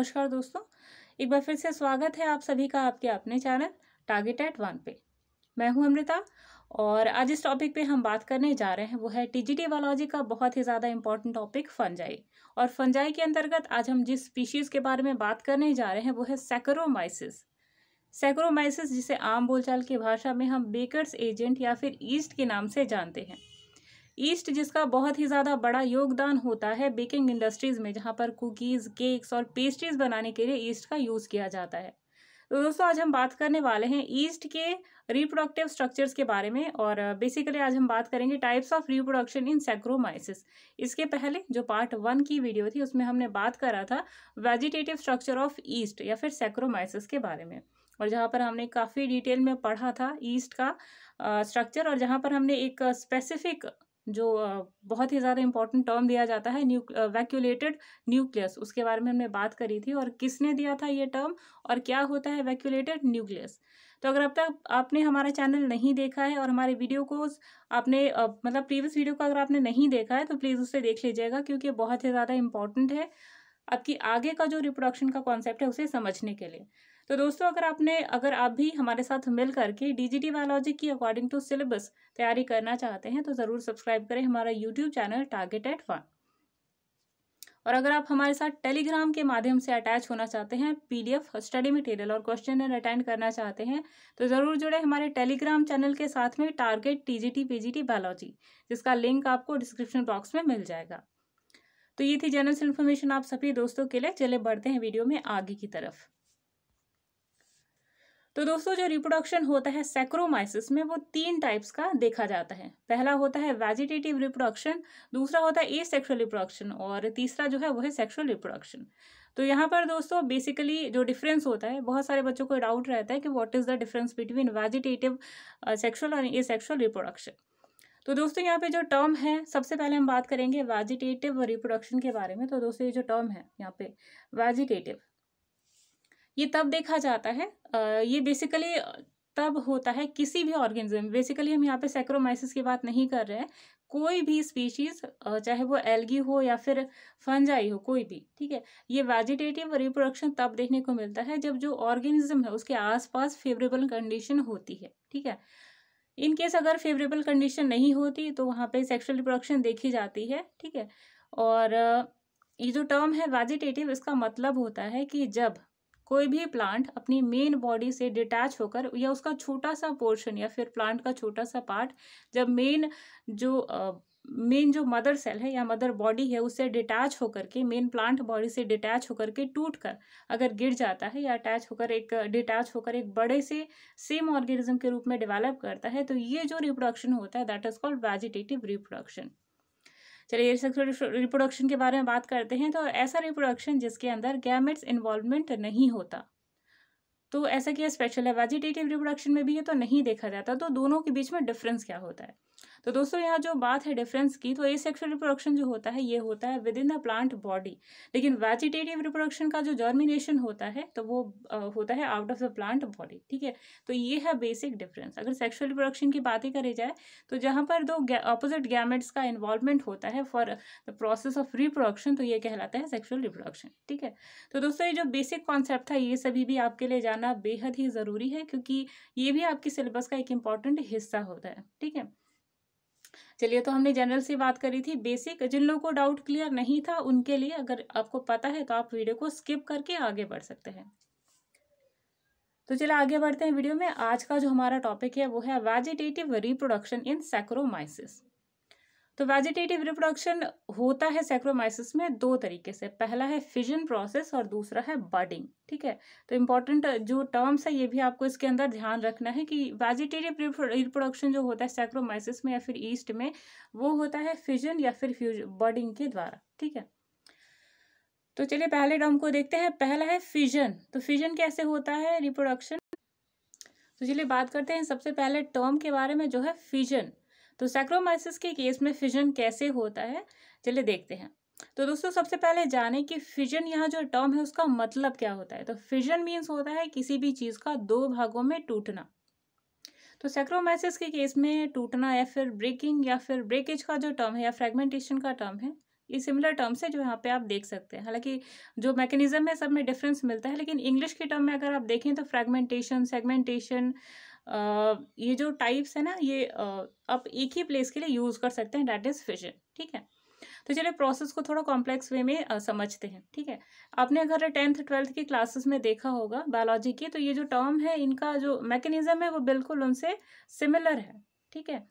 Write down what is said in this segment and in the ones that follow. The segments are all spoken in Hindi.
नमस्कार दोस्तों एक बार फिर से स्वागत है आप सभी का आपके अपने चैनल टारगेट एट वन पे मैं हूं अमृता और आज इस टॉपिक पे हम बात करने जा रहे हैं वो है टीजीटी बायोलॉजी का बहुत ही ज़्यादा इंपॉर्टेंट टॉपिक फंजाई और फंजाई के अंतर्गत आज हम जिस स्पीशीज़ के बारे में बात करने जा रहे हैं वो है सैकरोमाइसिस सेक्रोमाइसिस जिसे आम बोलचाल की भाषा में हम बेकर्स एजेंट या फिर ईस्ट के नाम से जानते हैं ईस्ट जिसका बहुत ही ज़्यादा बड़ा योगदान होता है बेकिंग इंडस्ट्रीज़ में जहाँ पर कुकीज़ केक्स और पेस्ट्रीज़ बनाने के लिए ईस्ट का यूज़ किया जाता है तो दोस्तों आज हम बात करने वाले हैं ईस्ट के रिप्रोडक्टिव स्ट्रक्चर्स के बारे में और बेसिकली आज हम बात करेंगे types of reproduction in Saccharomyces इसके पहले जो पार्ट वन की वीडियो थी उसमें हमने बात करा था वेजिटेटिव स्ट्रक्चर ऑफ ईस्ट या फिर सेक्रोमाइसिस के बारे में और जहाँ पर हमने काफ़ी डिटेल में पढ़ा था ईस्ट का स्ट्रक्चर और जहाँ पर हमने एक स्पेसिफिक जो बहुत ही ज़्यादा इंपॉर्टेंट टर्म दिया जाता है न्यू वैक्यूलेटेड न्यूक्लियस उसके बारे में हमने बात करी थी और किसने दिया था ये टर्म और क्या होता है वैक्यूलेटेड न्यूक्लियस तो अगर अब तक आपने हमारा चैनल नहीं देखा है और हमारे वीडियो को आपने मतलब प्रीवियस वीडियो को अगर आपने नहीं देखा है तो प्लीज़ उसे देख लीजिएगा क्योंकि बहुत ही ज़्यादा इंपॉर्टेंट है आपकी आगे का जो रिप्रोडक्शन का कॉन्सेप्ट है उसे समझने के लिए तो दोस्तों अगर आपने अगर आप भी हमारे साथ मिल करके टी बायोलॉजी की अकॉर्डिंग टू सिलेबस तैयारी करना चाहते हैं तो ज़रूर सब्सक्राइब करें हमारा YouTube channel target at one और अगर आप हमारे साथ टेलीग्राम के माध्यम से अटैच होना चाहते हैं पीडीएफ स्टडी मटेरियल और क्वेश्चन अटेंड करना चाहते हैं तो ज़रूर जुड़े हमारे टेलीग्राम चैनल के साथ में टारगेट टीजीटी पीजीटी बायोलॉजी जिसका लिंक आपको डिस्क्रिप्शन बॉक्स में मिल जाएगा तो ये थी जनरल इन्फॉर्मेशन आप सभी दोस्तों के लिए चले बढ़ते हैं वीडियो में आगे की तरफ तो दोस्तों जो रिप्रोडक्शन होता है सेक्रोमाइसिस में वो तीन टाइप्स का देखा जाता है पहला होता है वेजिटेटिव रिप्रोडक्शन दूसरा होता है ए सेक्शुअल रिप्रोडक्शन और तीसरा जो है वो है सेक्शुअल रिप्रोडक्शन तो यहाँ पर दोस्तों बेसिकली जो डिफरेंस होता है बहुत सारे बच्चों को डाउट रहता है कि what is the difference between vegetative sexual और ए सेक्शुअल रिप्रोडक्शन तो दोस्तों यहाँ पे जो टर्म है सबसे पहले हम बात करेंगे वेजिटेटिव रिप्रोडक्शन के बारे में तो दोस्तों ये जो टर्म है यहाँ पे वेजिटेटिव ये तब देखा जाता है ये बेसिकली तब होता है किसी भी ऑर्गेनिज्म बेसिकली हम यहाँ पे सेक्रोमाइसिस की बात नहीं कर रहे हैं कोई भी स्पीशीज चाहे वो एल्गी हो या फिर फंजाई हो कोई भी ठीक है ये वेजिटेटिव रिप्रोडक्शन तब देखने को मिलता है जब जो ऑर्गेनिज्म है उसके आसपास फेवरेबल कंडीशन होती है ठीक है इन केस अगर फेवरेबल कंडीशन नहीं होती तो वहाँ पे सेक्सुअल रिप्रोडक्शन देखी जाती है ठीक है और ये जो टर्म है वेजिटेटिव इसका मतलब होता है कि जब कोई भी प्लांट अपनी मेन बॉडी से डिटैच होकर या उसका छोटा सा पोर्शन या फिर प्लांट का छोटा सा पार्ट जब मेन जो मेन जो मदर सेल है या मदर बॉडी है उससे डिटैच होकर के मेन प्लांट बॉडी से डिटैच होकर के टूट कर अगर गिर जाता है या अटैच होकर एक डिटैच होकर एक बड़े से सेम ऑर्गेनिज्म के रूप में डेवलप करता है तो ये जो रिप्रोडक्शन होता है that is called vegetative reproduction चलिए सेक्सुअल रिप्रोडक्शन के बारे में बात करते हैं तो ऐसा रिप्रोडक्शन जिसके अंदर गैमेट्स इन्वॉल्वमेंट नहीं होता तो ऐसा क्या स्पेशल है वेजिटेटिव रिप्रोडक्शन में भी ये तो नहीं देखा जाता तो दोनों के बीच में डिफरेंस क्या होता है तो दोस्तों यहाँ जो बात है डिफरेंस की तो सेक्शुअल रिप्रोडक्शन जो होता है ये होता है within the plant body लेकिन वेजिटेटिव रिप्रोडक्शन का जो जर्मिनेशन होता है तो वो होता है out of the plant body ठीक है तो ये है बेसिक डिफरेंस अगर सेक्शुअल रिप्रोडक्शन की बात ही करी जाए तो जहाँ पर दो अपोजिट गैमेट्स का इन्वॉल्वमेंट होता है for the process of reproduction तो ये कहलाता है सेक्शुअल रिप्रोडक्शन ठीक है तो दोस्तों ये जो बेसिक कॉन्सेप्ट था ये सभी भी आपके लिए जाना बेहद ही ज़रूरी है क्योंकि ये भी आपके सिलेबस का एक इम्पॉर्टेंट हिस्सा होता है ठीक है चलिए तो हमने जनरल से बात करी थी बेसिक जिन लोगों को डाउट क्लियर नहीं था उनके लिए अगर आपको पता है तो आप वीडियो को स्किप करके आगे बढ़ सकते हैं तो चलिए आगे बढ़ते हैं वीडियो में आज का जो हमारा टॉपिक है वो है वेजिटेटिव रिप्रोडक्शन इन सेक्रोमाइसिस तो वेजिटेटिव रिप्रोडक्शन होता है सेक्रोमाइसिस में दो तरीके से पहला है फिजन प्रोसेस और दूसरा है बडिंग ठीक है तो इम्पॉर्टेंट जो टर्म्स है ये भी आपको इसके अंदर ध्यान रखना है कि वेजिटेटिव रिप्रोडक्शन जो होता है सेक्रोमाइसिस में या फिर ईस्ट में वो होता है फिजन या फिर फ्यूज बडिंग के द्वारा ठीक है तो चलिए पहले टर्म को देखते हैं पहला है फिजन तो फिजन कैसे होता है रिप्रोडक्शन तो चलिए बात करते हैं सबसे पहले टर्म के बारे में जो है फिजन तो सैक्रोमाइसिस के केस में फिजन कैसे होता है चलिए देखते हैं तो दोस्तों सबसे पहले जाने कि फिजन यहाँ जो टर्म है उसका मतलब क्या होता है तो फिजन मीन्स होता है किसी भी चीज़ का दो भागों में टूटना तो सेक्रोमाइसिस के केस में टूटना या फिर ब्रेकिंग या फिर ब्रेकेज का जो टर्म है या फ्रेगमेंटेशन का टर्म है ये सिमिलर टर्म्स है जो यहाँ पे आप देख सकते हैं हालांकि जो मैकेनिज्म है सब में डिफरेंस मिलता है लेकिन इंग्लिश के टर्म में अगर आप देखें तो फ्रेगमेंटेशन सेगमेंटेशन ये जो टाइप्स है ना ये आप एक ही प्लेस के लिए यूज़ कर सकते हैं डैट इज़ फिजन ठीक है तो चलिए प्रोसेस को थोड़ा कॉम्प्लेक्स वे में समझते हैं ठीक है आपने अगर टेंथ ट्वेल्थ की क्लासेस में देखा होगा बायोलॉजी की तो ये जो टर्म है इनका जो मैकेनिज्म है वो बिल्कुल उनसे सिमिलर है ठीक है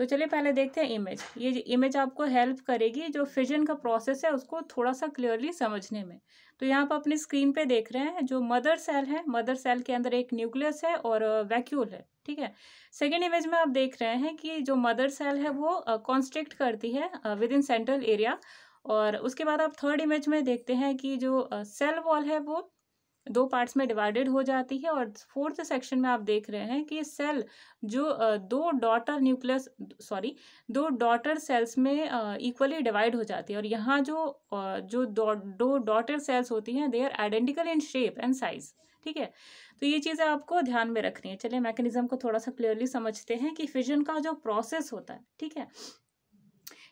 तो चलिए पहले देखते हैं इमेज ये इमेज आपको हेल्प करेगी जो फिजन का प्रोसेस है उसको थोड़ा सा क्लियरली समझने में तो यहाँ पर अपनी स्क्रीन पे देख रहे हैं जो मदर सेल है मदर सेल के अंदर एक न्यूक्लियस है और वैक्यूल है ठीक है सेकेंड इमेज में आप देख रहे हैं कि जो मदर सेल है वो कॉन्स्ट्रिक्ट करती है विद इन सेंट्रल एरिया और उसके बाद आप थर्ड इमेज में देखते हैं कि जो सेल वॉल है वो दो पार्ट्स में डिवाइडेड हो जाती है और फोर्थ सेक्शन में आप देख रहे हैं कि सेल जो दो डॉटर न्यूक्लियस सॉरी दो डॉटर सेल्स में इक्वली डिवाइड हो जाती है और यहाँ जो जो दो डॉटर सेल्स होती हैं they are identical in shape and size ठीक है तो ये चीज़ें आपको ध्यान में रखनी है चलिए मैकेनिज्म को थोड़ा सा क्लियरली समझते हैं कि फिजन का जो प्रोसेस होता है ठीक है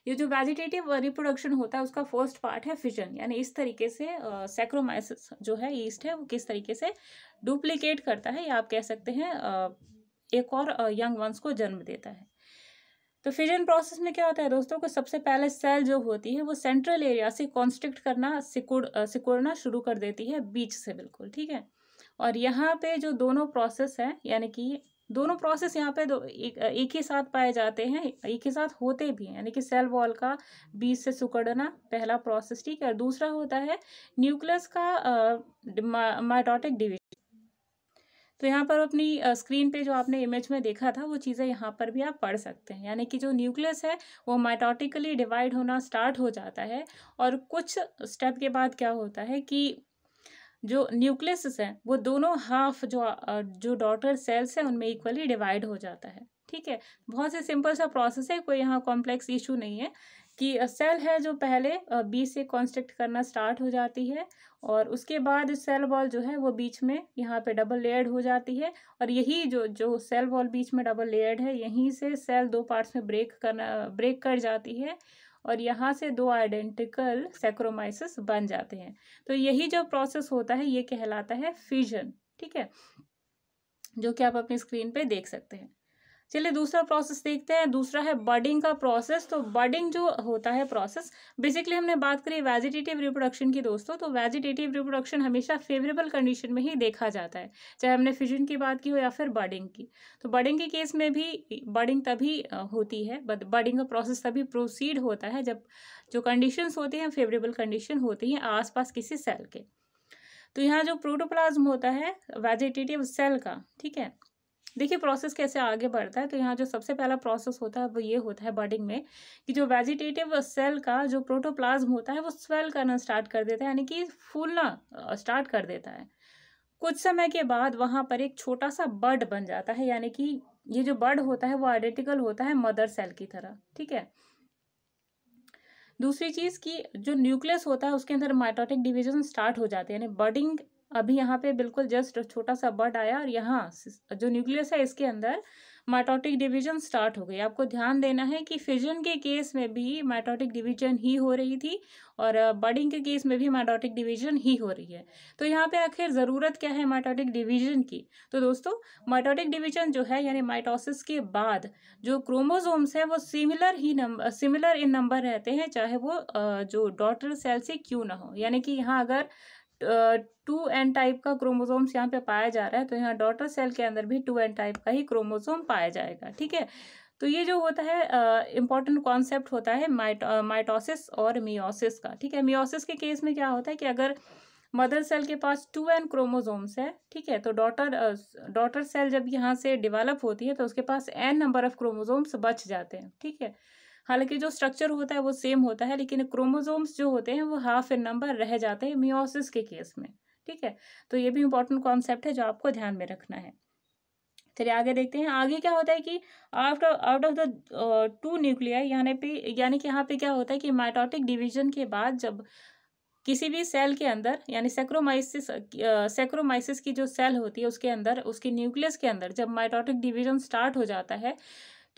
ये जो वेजिटेटिव रिप्रोडक्शन होता है उसका फर्स्ट पार्ट है फिजन यानी इस तरीके से सेक्रोमाइसिस जो है ईस्ट है वो किस तरीके से डुप्लीकेट करता है या आप कह सकते हैं एक और यंग वंस को जन्म देता है तो फिजन प्रोसेस में क्या होता है दोस्तों को सबसे पहले सेल जो होती है वो सेंट्रल एरिया से कॉन्स्ट्रिक्ट करना सिकुड़ सिकुड़ना शुरू कर देती है बीच से बिल्कुल ठीक है और यहाँ पे जो दोनों प्रोसेस हैं यानी कि दोनों प्रोसेस यहाँ पे दो एक, एक ही साथ पाए जाते हैं एक ही साथ होते भी हैं यानी कि सेल वॉल का बीज से सुकड़ना पहला प्रोसेस ठीक है और दूसरा होता है न्यूक्लियस का माइटोटिक डिविजन तो यहाँ पर अपनी स्क्रीन पे जो आपने इमेज में देखा था वो चीज़ें यहाँ पर भी आप पढ़ सकते हैं यानी कि जो न्यूक्लियस है वो माइटोटिकली डिवाइड होना स्टार्ट हो जाता है और कुछ स्टेप के बाद क्या होता है कि जो न्यूक्लियस हैं वो दोनों हाफ जो जो डॉटर सेल्स हैं उनमें इक्वली डिवाइड हो जाता है ठीक है बहुत से सिंपल सा प्रोसेस है कोई यहाँ कॉम्प्लेक्स इशू नहीं है कि सेल है जो पहले बी से कॉन्स्ट्रक्ट करना स्टार्ट हो जाती है और उसके बाद सेल वॉल जो है वो बीच में यहाँ पे डबल लेयर्ड हो जाती है और यही जो जो सेल वॉल बीच में डबल लेयर्ड है यहीं से सेल दो पार्ट्स में ब्रेक करना ब्रेक कर जाती है और यहाँ से दो आइडेंटिकल सेक्रोमाइसिस बन जाते हैं तो यही जो प्रोसेस होता है ये कहलाता है फ्यूजन ठीक है जो कि आप अपनी स्क्रीन पे देख सकते हैं चलिए दूसरा प्रोसेस देखते हैं दूसरा है बर्डिंग का प्रोसेस तो बर्डिंग जो होता है प्रोसेस बेसिकली हमने बात करी वेजिटेटिव रिप्रोडक्शन की दोस्तों तो वेजिटेटिव रिप्रोडक्शन हमेशा फेवरेबल कंडीशन में ही देखा जाता है चाहे हमने फिजन की बात की हो या फिर बर्डिंग की तो बर्डिंग के केस में भी बर्डिंग तभी होती है बर्डिंग का प्रोसेस तभी प्रोसीड होता है जब जो कंडीशंस होती हैं फेवरेबल कंडीशन होती हैं आसपास किसी सेल के तो यहाँ जो प्रोटोप्लाज्म होता है वेजिटेटिव सेल का ठीक है देखिए प्रोसेस कैसे आगे बढ़ता है तो यहाँ जो सबसे पहला प्रोसेस होता है वो ये होता है बडिंग में कि जो वेजिटेटिव सेल का जो प्रोटोप्लाज्म होता है वो स्वेल करना स्टार्ट कर देता है यानी कि फूलना स्टार्ट कर देता है कुछ समय के बाद वहाँ पर एक छोटा सा बर्ड बन जाता है यानी कि ये जो बर्ड होता है वो आइडेंटिकल होता है मदर सेल की तरह ठीक है दूसरी चीज़ कि जो न्यूक्लियस होता है उसके अंदर माइटोटिक डिवीजन स्टार्ट हो जाते हैं यानी बर्डिंग अभी यहाँ पे बिल्कुल जस्ट छोटा सा बर्ड आया और यहाँ जो न्यूक्लियस है इसके अंदर माइटोटिक डिवीजन स्टार्ट हो गई आपको ध्यान देना है कि फिजन के केस में भी माइटोटिक डिवीजन ही हो रही थी और बडिंग के केस में भी माइटोटिक डिवीजन ही हो रही है तो यहाँ पे आखिर ज़रूरत क्या है माइटोटिक डिवीजन की तो दोस्तों माइटोटिक डिवीजन जो है यानी माइटोसिस के बाद जो क्रोमोजोम्स हैं वो सिमिलर ही नंबर सिमिलर इन नंबर रहते हैं चाहे वो जो डॉटर सेल से क्यों ना हो यानी कि यहाँ अगर टू एन टाइप का क्रोमोसोम्स यहाँ पे पाया जा रहा है तो यहाँ डॉटर सेल के अंदर भी टू एन टाइप का ही क्रोमोसोम पाया जाएगा ठीक है तो ये जो होता है इम्पॉर्टेंट uh, कॉन्सेप्ट होता है माइट माइटोसिस और मियोसिस का ठीक है मियोसिस के केस में क्या होता है कि अगर मदर सेल के पास टू एन क्रोमोजोम्स है ठीक है तो डॉटर डॉटर सेल जब यहाँ से डिवेलप होती है तो उसके पास एन नंबर ऑफ क्रोमोजोम्स बच जाते हैं ठीक है हालांकि जो स्ट्रक्चर होता है वो सेम होता है लेकिन क्रोमोजोम्स जो होते हैं वो हाफ इन नंबर रह जाते हैं मियोसिस के केस में ठीक है तो ये भी इंपॉर्टेंट कॉन्सेप्ट है जो आपको ध्यान में रखना है चलिए आगे देखते हैं आगे क्या होता है कि after out of the two nuclei यानी पे यानी कि यहाँ पे क्या होता है कि माइटोटिक डिवीजन के बाद जब किसी भी सेल के अंदर यानी सेक्रोमाइसिस सेक्रोमाइसिस uh, की जो सेल होती है उसके अंदर उसके न्यूक्लियस के अंदर जब माइटोटिक डिवीजन स्टार्ट हो जाता है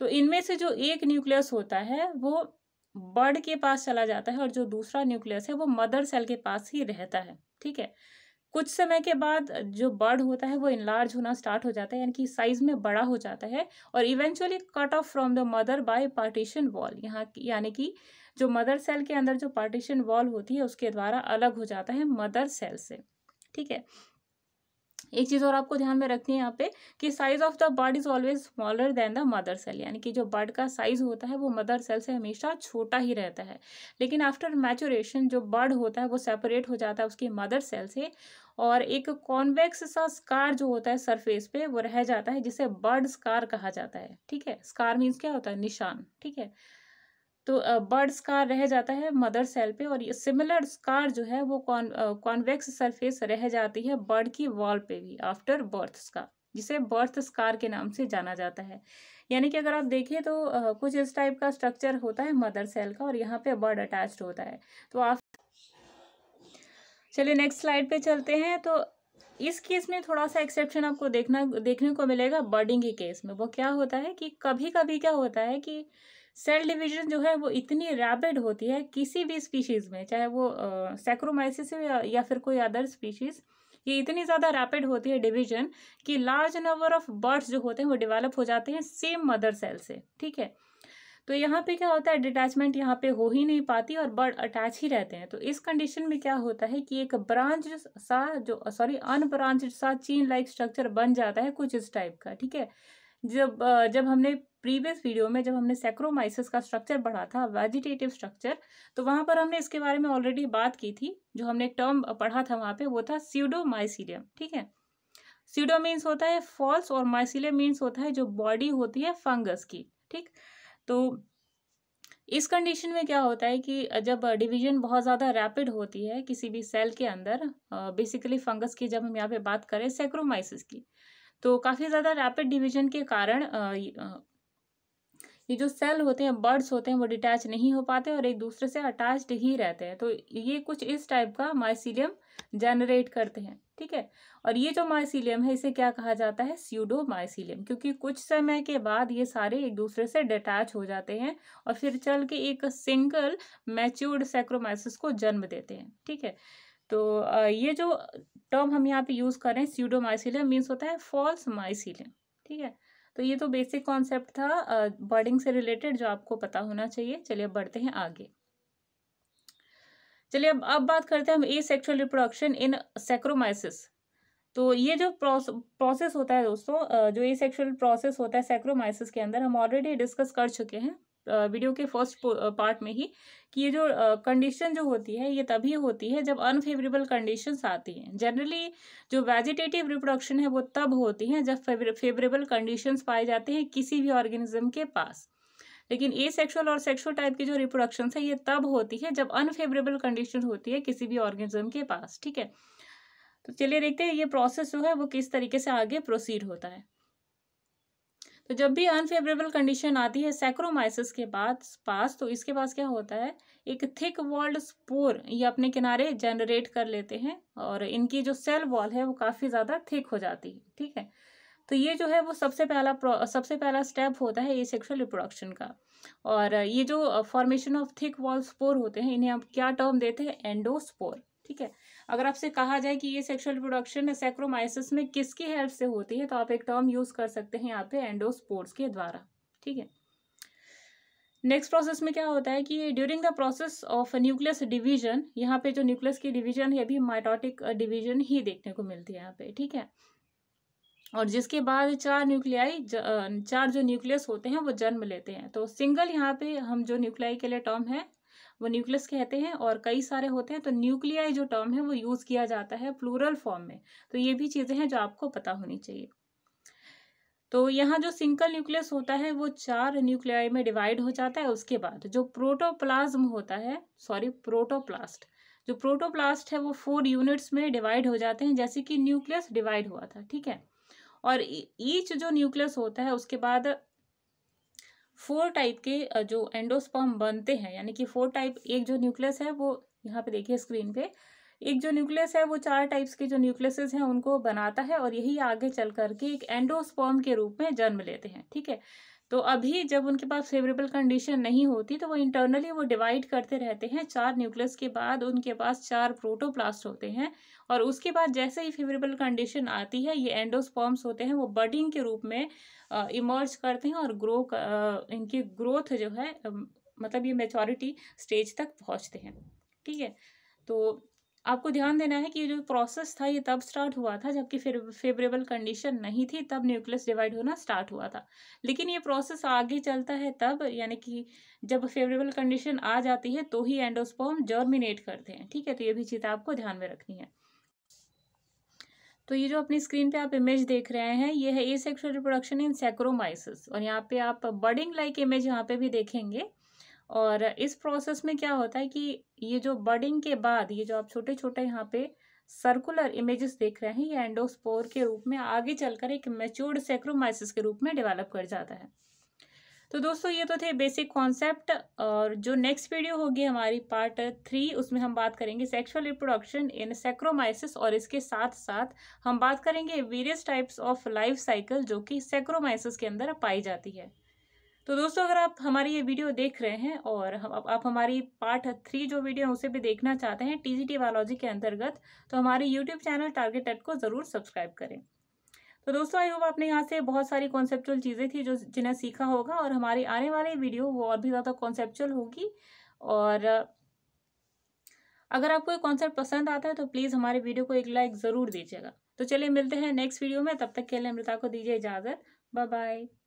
तो इनमें से जो एक न्यूक्लियस होता है वो बर्ड के पास चला जाता है और जो दूसरा न्यूक्लियस है वो मदर सेल के पास ही रहता है ठीक है कुछ समय के बाद जो बर्ड होता है वो इनलार्ज होना स्टार्ट हो जाता है यानी कि साइज में बड़ा हो जाता है और eventually cut off from the mother by partition wall यहाँ यानी कि जो मदर सेल के अंदर जो पार्टीशन वॉल होती है उसके द्वारा अलग हो जाता है मदर सेल से ठीक है एक चीज़ और आपको ध्यान में रखनी है यहाँ पे कि size of the bud is always smaller than the mother cell यानी कि जो बर्ड का साइज होता है वो मदर सेल से हमेशा छोटा ही रहता है लेकिन आफ्टर मैचोरेशन जो बर्ड होता है वो सेपरेट हो जाता है उसकी मदर सेल से और एक कॉन्वेक्स सा स्कार जो होता है सरफेस पे वो रह जाता है जिसे बर्ड स्कार कहा जाता है ठीक है स्कार मीन्स क्या होता है निशान ठीक है तो बर्ड स्कार रह जाता है मदर सेल पे और सिमिलर स्कार जो है वो कॉन कॉन्वेक्स सरफेस रह जाती है बर्ड की वॉल पे भी आफ्टर बर्थ स्कार जिसे बर्थ स्कार के नाम से जाना जाता है यानी कि अगर आप देखें तो आ, कुछ इस टाइप का स्ट्रक्चर होता है मदर सेल का और यहाँ पे बर्ड अटैच्ड होता है तो आप चलिए नेक्स्ट स्लाइड पे चलते हैं तो इस केस में थोड़ा सा एक्सेप्शन आपको देखना देखने को मिलेगा बर्डिंग ही केस में वो क्या होता है कि कभी कभी क्या होता है कि सेल डिवीजन जो है वो इतनी रैपिड होती है किसी भी स्पीशीज़ में चाहे वो सेक्रोमाइसिस या, या फिर कोई अदर स्पीशीज़ ये इतनी ज़्यादा रैपिड होती है डिवीजन कि लार्ज नंबर ऑफ बर्ड्स जो होते हैं वो डिवेलप हो जाते हैं सेम मदर सेल से ठीक है तो यहाँ पे क्या होता है डिटैचमेंट यहाँ पे हो ही नहीं पाती और बर्ड अटैच ही रहते हैं तो इस कंडीशन में क्या होता है कि एक ब्रांच सा जो सॉरी अनब्रांच सा चीन लाइक स्ट्रक्चर बन जाता है कुछ इस टाइप का ठीक है जब जब हमने प्रीवियस वीडियो में जब हमने सेक्रोमाइसिस का स्ट्रक्चर पढ़ा था वेजिटेटिव स्ट्रक्चर तो वहाँ पर हमने इसके बारे में ऑलरेडी बात की थी जो हमने एक टर्म पढ़ा था वहाँ पे वो था सीडोमाइसिलियम ठीक है सीडो मीन्स होता है फॉल्स और माइसिलियम मीन्स होता है जो बॉडी होती है फंगस की ठीक तो इस कंडीशन में क्या होता है कि जब डिवीजन बहुत ज़्यादा रैपिड होती है किसी भी सेल के अंदर बेसिकली फंगस की जब हम यहाँ पे बात करें सेक्रोमाइसिस की तो काफ़ी ज़्यादा रैपिड डिवीजन के कारण ये जो सेल होते हैं बर्ड्स होते हैं वो डिटैच नहीं हो पाते और एक दूसरे से अटैच्ड ही रहते हैं तो ये कुछ इस टाइप का माइसिलियम जनरेट करते हैं ठीक है और ये जो माइसिलियम है इसे क्या कहा जाता है स्यूडो माइसिलियम क्योंकि कुछ समय के बाद ये सारे एक दूसरे से डिटैच हो जाते हैं और फिर चल के एक सिंगल मैच्योर्ड सेक्रोमाइसिस को जन्म देते हैं ठीक है तो ये जो टर्म हम यहाँ पे यूज़ कर रहे हैं मीन्स होता है फॉल्स माइसिलियम ठीक है तो ये तो बेसिक कॉन्सेप्ट था बर्डिंग से रिलेटेड जो आपको पता होना चाहिए चलिए अब बढ़ते हैं आगे चलिए अब अब बात करते हैं हम asexual reproduction in Saccharomyces तो ये जो प्रोसेस होता है दोस्तों जो ए सेक्शुअल प्रोसेस होता है सेक्रोमाइसिस के अंदर हम ऑलरेडी डिस्कस कर चुके हैं वीडियो के फर्स्ट पार्ट में ही कि ये जो कंडीशन जो होती है ये तभी होती है जब अनफेवरेबल कंडीशंस आती हैं जनरली जो वेजिटेटिव रिप्रोडक्शन है वो तब होती हैं जब फेवरेबल कंडीशंस पाए जाते हैं किसी भी ऑर्गेनिज्म के पास लेकिन ए सेक्शुअल और सेक्शुअल टाइप की जो रिप्रोडक्शन है ये तब होती है जब अनफेवरेबल कंडीशन होती है किसी भी ऑर्गेनिज्म के पास ठीक है तो चलिए देखते हैं ये प्रोसेस जो है वो किस तरीके से आगे प्रोसीड होता है तो जब भी अनफेवरेबल कंडीशन आती है सैक्रोमाइसिस के बाद पास तो इसके पास क्या होता है एक थिक वॉल्ड स्पोर ये अपने किनारे जनरेट कर लेते हैं और इनकी जो सेल वॉल है वो काफ़ी ज़्यादा थिक हो जाती है ठीक है तो ये जो है वो सबसे पहला सबसे पहला स्टेप होता है ये सेक्शुअल रिप्रोडक्शन का और ये जो formation of thick wall spore होते हैं इन्हें हम क्या टर्म देते हैं एंडोस्पोर ठीक है अगर आपसे कहा जाए कि ये सेक्सुअल रिप्रोडक्शन सेक्रोमाइसिस में किसकी हेल्प से होती है तो आप एक टर्म यूज़ कर सकते हैं यहाँ पे एंडोस्पोर्ट्स के द्वारा ठीक है नेक्स्ट प्रोसेस में क्या होता है कि during the process of nucleus division यहाँ पे जो न्यूक्लियस की डिवीजन है अभी माइटोटिक डिवीजन ही देखने को मिलती है यहाँ पे ठीक है और जिसके बाद चार न्यूक्लियाई चार जो न्यूक्लियस होते हैं वो जन्म लेते हैं तो सिंगल यहाँ पे हम जो न्यूक्लियाई के लिए टर्म है वो न्यूक्लियस कहते हैं और कई सारे होते हैं तो न्यूक्लियाई जो टर्म है वो यूज़ किया जाता है प्लूरल फॉर्म में तो ये भी चीज़ें हैं जो आपको पता होनी चाहिए तो यहाँ जो सिंगल न्यूक्लियस होता है वो चार न्यूक्लियाई में डिवाइड हो जाता है उसके बाद जो प्रोटोप्लाज्म होता है सॉरी प्रोटोप्लास्ट जो प्रोटोप्लास्ट है वो फोर यूनिट्स में डिवाइड हो जाते हैं जैसे कि न्यूक्लियस डिवाइड हुआ था ठीक है और ईच जो न्यूक्लियस होता है उसके बाद फोर टाइप के जो एंडोस्पर्म बनते हैं यानी कि फोर टाइप एक जो न्यूक्लियस है वो यहाँ पे देखिए स्क्रीन पे एक जो न्यूक्लियस है वो चार टाइप्स के जो न्यूक्लियसेस हैं उनको बनाता है और यही आगे चल करके एक एंडोस्पर्म के रूप में जन्म लेते हैं ठीक है तो अभी जब उनके पास फेवरेबल कंडीशन नहीं होती तो वो इंटरनली वो डिवाइड करते रहते हैं चार न्यूक्लियस के बाद उनके पास चार प्रोटोप्लास्ट होते हैं और उसके बाद जैसे ही फेवरेबल कंडीशन आती है ये एंडोस्पॉम्स होते हैं वो बडिंग के रूप में इमर्ज करते हैं और ग्रो इनकी ग्रोथ जो है मतलब ये मेचोरिटी स्टेज तक पहुँचते हैं ठीक है तो आपको ध्यान देना है कि जो प्रोसेस था ये तब स्टार्ट हुआ था जबकि फिर फेवरेबल कंडीशन नहीं थी तब न्यूक्लियस डिवाइड होना स्टार्ट हुआ था लेकिन ये प्रोसेस आगे चलता है तब यानी कि जब फेवरेबल कंडीशन आ जाती है तो ही एंडोस्पोम जर्मिनेट करते हैं ठीक है तो ये भी चीज़ आपको ध्यान में रखनी है तो ये जो अपनी स्क्रीन पे आप इमेज देख रहे हैं ये है asexual reproduction in Saccharomyces और यहाँ पे आप बर्डिंग लाइक इमेज यहाँ पे भी देखेंगे और इस प्रोसेस में क्या होता है कि ये जो बर्डिंग के बाद ये जो आप छोटे छोटे यहाँ पे सर्कुलर इमेजेस देख रहे हैं ये एंडोस्पोर के रूप में आगे चलकर एक मेच्योर्ड सेक्रोमाइसिस के रूप में डेवलप कर जाता है तो दोस्तों ये तो थे बेसिक कॉन्सेप्ट और जो नेक्स्ट वीडियो होगी हमारी पार्ट थ्री उसमें हम बात करेंगे सेक्सुअल रिप्रोडक्शन इन सेक्रोमाइसिस और इसके साथ साथ हम बात करेंगे various types of life cycle जो कि सेक्रोमाइसिस के अंदर पाई जाती है तो दोस्तों अगर आप हमारी ये वीडियो देख रहे हैं और हम आप, हमारी पार्ट थ्री जो वीडियो है उसे भी देखना चाहते हैं टी बायोलॉजी के अंतर्गत तो हमारे यूट्यूब चैनल टारगेट एट को ज़रूर सब्सक्राइब करें तो दोस्तों आई होप आपने यहाँ से बहुत सारी कॉन्सेप्चुअल चीज़ें थी जो जिन्हें सीखा होगा और हमारी आने वाली वीडियो वो और भी ज़्यादा कॉन्सेप्चुअल होगी और अगर आपको ये कॉन्सेप्ट पसंद आता है तो प्लीज़ हमारे वीडियो को एक लाइक ज़रूर दीजिएगा तो चलिए मिलते हैं नेक्स्ट वीडियो में तब तक के लिए अमृता को दीजिए इजाज़त बाय बाय